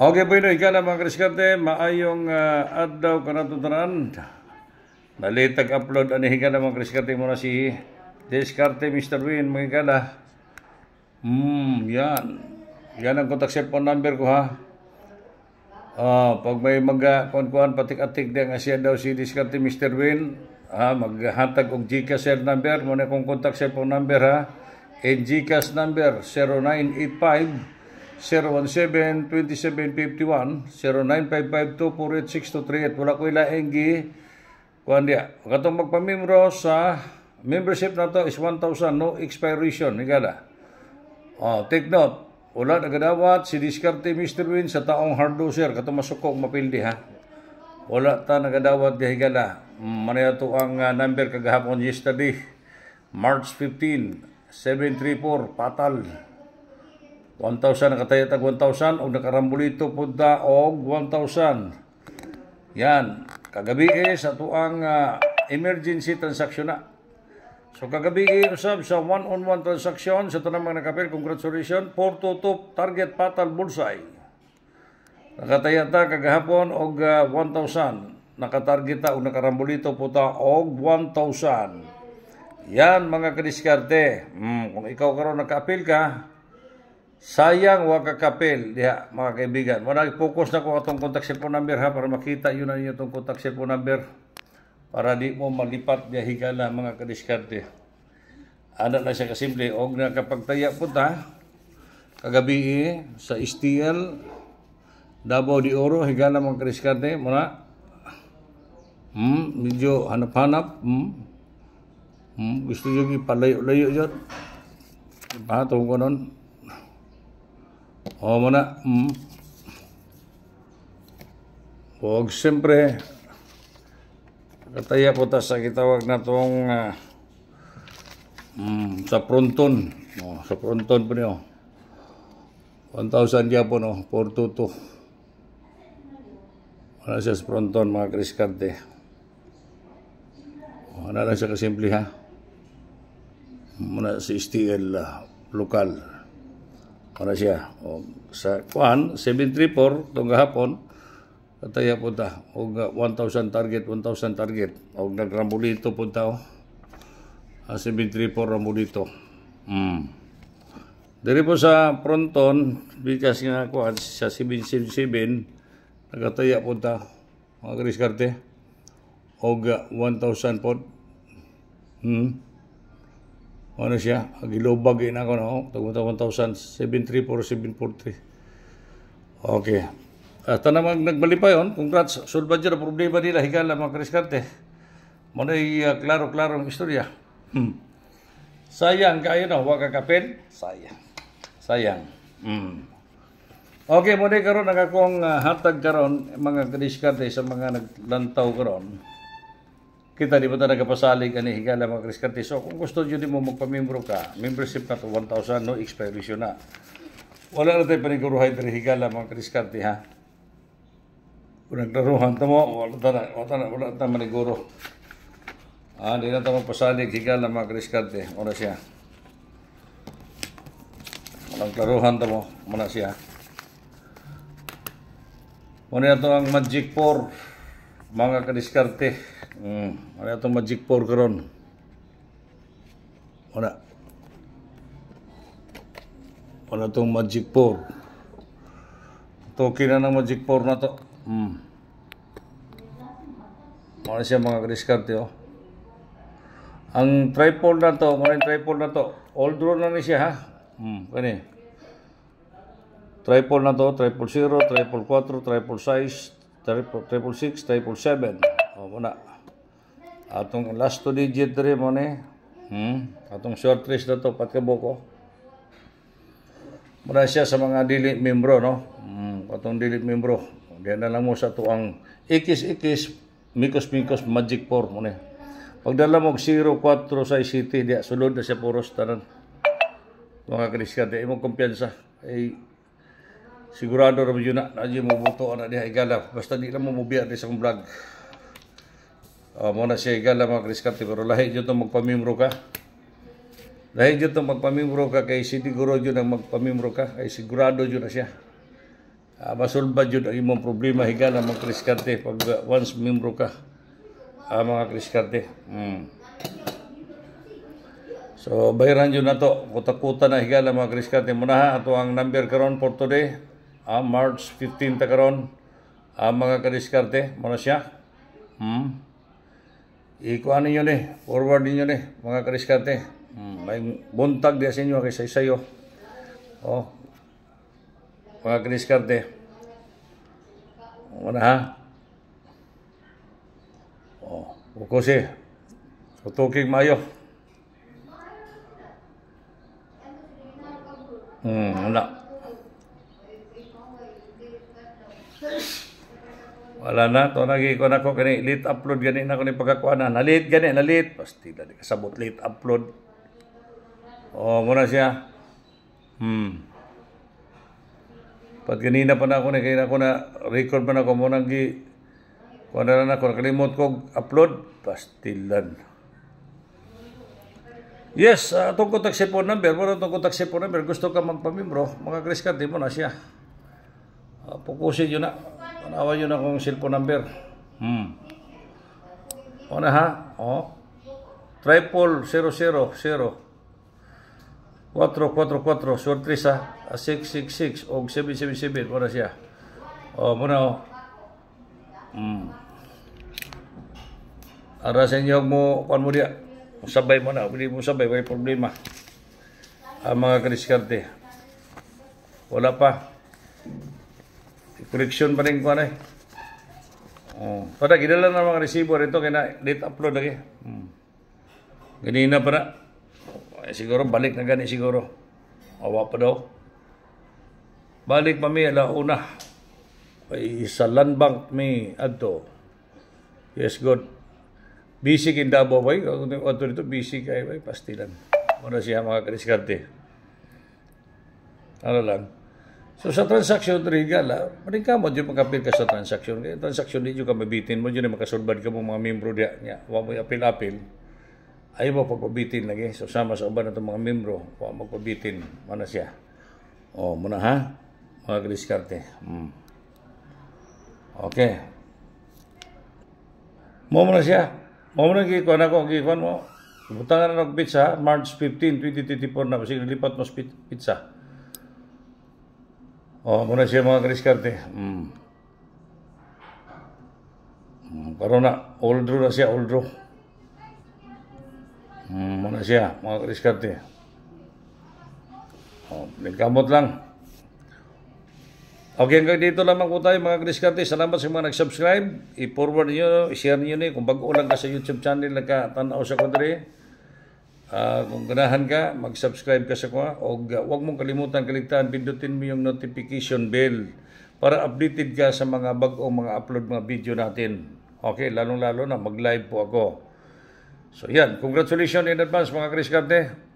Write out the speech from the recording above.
Okay po ino, ikaw mga kriskante, maayong uh, adlaw ka natutunan. Nalitag upload, anihin ka na mga kriskante mo ah, na si Diskarte Mr. Win, mga ikaw na. Hmm, yan. Yan ang contact cell phone number ko ha. Ah, pag may mag magkuhan, patik-atik din siya daw si Diskarte Mr. Win, ha, ah, maghatag og Gcash cell number, muna kong contact cell phone number ha. And eh, Gcash number 0985 017-2751, 248 at wala ko ila enggi kuhan dia. Katong magpamimro sa membership na to is 1,000 no expiration. Higala. Oh, take note. Wala na gadawat si Discarte Mr. Win sa taong hard doser. Katong masukok mapildi ha. Wala ta nagadawat di higala. Mm, manaya to ang uh, number kagahapon yesterday. March 15, 734, Patal. 1,000 nakatayat ang 1,000 o nakarambulito punta og 1,000. Yan. Kagabi eh, sa tuang uh, emergency transaction na. So kagabi eh, usab sa one-on-one transaction sa ito namang nakapil, congratulations, top target patal bullseye. Nakatayata kagahapon og uh, ah, 1,000. Nakatargeta o nakarambulito puta og 1,000. Yan mga kadiskarte. Mm, kung ikaw karon nakaapil ka, Sayang wa kakapil diha mga kaibigan. Wala focus na ko atong contact cellphone number ha para makita yun na ninyo itong contact cellphone number para di mo malipat diha higala mga kadiskarte. Ana na siya kasimple og na kapag taya punta kagabi eh, sa STL Davao di Oro higala mga kadiskarte muna hmm, medyo hanap-hanap hmm. hmm, gusto yung ipalayo-layo yun. Pahatong ko nun. Omona. Mm. Huwag siyempre kataya po ta sa kitawag na tong uh, mm, sa pronton Oh, sa fronton po niyo. 1,000 Japon no, 422. Wala siya sa pronton mga kriskante. Oh, ano lang siya kasimple ha? Muna sa STL uh, ah, lokal ano siya o, sa kuan 734 tong gahapon kataya po ta og 1000 target 1000 target og nagramulito po ta uh, 734 ramulito mm Diri po sa fronton bikas nga kuan sa 777 nagataya po ta mga kriskarte og 1000 pod hmm ano siya, agilobag na ako, no? Tagunta 1,734, 743. Okay. At uh, namang pa on, congrats. Solba dyan ang problema nila, higala mga kriskante. Muna'y uh, klaro-klaro ang istorya. Hmm. Sayang kayo, no? Huwag kakapin. Sayang. Sayang. Hmm. Okay, muna karon ang akong uh, hatag karon mga kriskante sa mga naglantaw karon kita di ba ta nagapasalig ani higala mga kriskante so kung gusto jud mo magpamembro ka membership na to 1000 no expiration na wala na tayo paniguruhay diri higala mga kriskante ha kung naglaruhan ta mo wala ta na wala na wala ta maniguro ah di na ta pasalig higala mga kriskante ora siya naglaruhan ta mo muna siya muna ito ang magic 4 mga kadiskarte mm, ano itong magic power karon wala wala itong magic power token na ng magic power na to mm. wala siya mga kadiskarte oh ang tripod na to mga tripod na to all drone na ni siya ha mm, kani tripod na to tripod 0 tripod 4 tripod size triple six, triple seven. O oh, muna. Atong last two digit rin mo ni. Hmm? Atong short list na to, patkaboko. Oh. Muna siya sa mga dili membro, no? Hmm, atong dili membro. Diyan na lang mo sa to ang ikis-ikis, mikos-mikos, magic four mo ni. Pagdala mo 04 sa ICT, diya, sulod na siya puros tanan. Mga kaliskante, imong kumpiyansa. Ay, Sigurado ra yun na na yun mabuto na diha igala. Basta di lang mamubiya di sa kong vlog. Uh, ah, muna siya igala mga kriskante. Pero lahi dyan itong magpamimro ka. Lahi dyan itong magpamimro ka. Kay siniguro dyan ang magpamimro ka. ay sigurado dyan na siya. Uh, ah, masulba dyan ang imong problema higala mga kriskante. Pag uh, once mimro ka. Uh, mga kriskante. Hmm. So bayaran yun na to. Kutakuta na higala mga kriskante. Muna ha, ito ang number karon for today ah, March 15 ta karon ah, mga kadiskarte mo na siya hmm. ikuan ninyo ni forward ninyo ni mga kadiskarte hmm. may buntag di sa inyo kaysa isayo oh mga kadiskarte wala ha oh bukosi tutukig mayo Hmm, wala. Ala na, to nagi ko na ko kani late upload gani na ko ni pagkakuanan. Nalit gani, pasti Pastila di kasabot late upload. Oh, muna siya. Hmm. Pat ganina pa na ako ni kay ko na record pa na ko muna gi ko na na ko kalimot ko upload pastilan. Yes, uh, ah, itong contact sa phone number, muna itong contact sa phone number, gusto ka magpamimbro, mga Chris ka, mo na siya. Uh, pukusin yun na. Tanawa yun akong cellphone number. Hmm. O na ha? O. Triple 000. 444. Short 3 ha. 666 o 777. Muna siya. O muna o. Hmm. Arasan niyo mo. Kuan mo diya. Sabay mo na. Pili mo sabay. May problema. Ang ah, mga kadiskarte. Wala pa. Correction pa rin ko na ano eh. Oh. Pada, ginala na mga resibo rito, kaya late upload lagi. Hmm. Ganina pa na. Eh, siguro, balik na gani siguro. Awa pa daw. Balik pa mi, alauna. Ay, sa land bank mi, adto. Yes, God. Busy kin Davao ba? Ato dito, busy kayo ba? Pastilan. Muna siya mga kriskarte. Ano lang? So sa transaction rin ka ah, la, maring mo dyan mag-appeal ka sa transaction. Kaya eh, transaction din ka mabitin mo dyan makasulbad ka mo mga membro diya. Nga, huwag mo i-appeal-appeal. Ayaw mo pagpabitin lagi. So sama sa uban itong mga membro, huwag mo pagpabitin. Mana siya? O, oh, muna ha? Mga diskarte. Eh. Hmm. Okay. Mo muna siya. Mo muna kikuan ako, kikuan mo. Butangan na ng pizza, March 15, 2024 na. Sige, lipat mo pizza. O, oh, muna siya mga kadiskarte. Mm. Hmm, hmm karoon na, all draw na siya, all draw. Hmm, muna siya mga kadiskarte. O, oh, nagkamot lang. Okay, hanggang dito lamang po tayo mga kadiskarte. Salamat sa mga nag-subscribe. I-forward nyo, i-share nyo ni. Kung bago lang ka sa YouTube channel, nagkatanaw sa kundre. Uh, kung ganahan ka, mag-subscribe ka sa ko. o uh, huwag mong kalimutan kaligtaan, pindutin mo yung notification bell para updated ka sa mga bagong mga upload mga video natin. Okay, lalong-lalo na mag-live po ako. So yan, congratulations in advance mga Chris Carte.